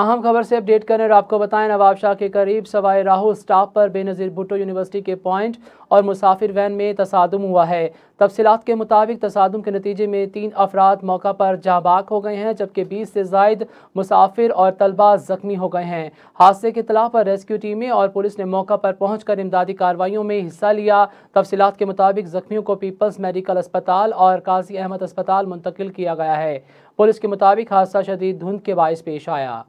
अहम खबर से अपडेट करें और आपको बताएं नवाब शाह के करीब सवाए राहु स्टाफ पर बेनज़ीर भुटो यूनिवर्सिटी के पॉइंट और मुसाफिर वैन में तसादम हुआ है तफसीत के मुताबिक तसादम के नतीजे में तीन अफराद मौका पर जाबाक हो गए हैं जबकि बीस से जायद मुसाफिर और तलबा ज़ख्मी हो गए हैं हादसे के तलाह पर रेस्क्यू टीमें और पुलिस ने मौका पर पहुँच कर इमदादी कार्रवाइयों में हिस्सा लिया तफसीत के मुताबिक ज़ख्मियों को पीपल्स मेडिकल अस्पताल और काजी अहमद अस्पताल मुंतकिल किया गया है पुलिस के मुताबिक हादसा शदीद धुंध के बायस पेश आया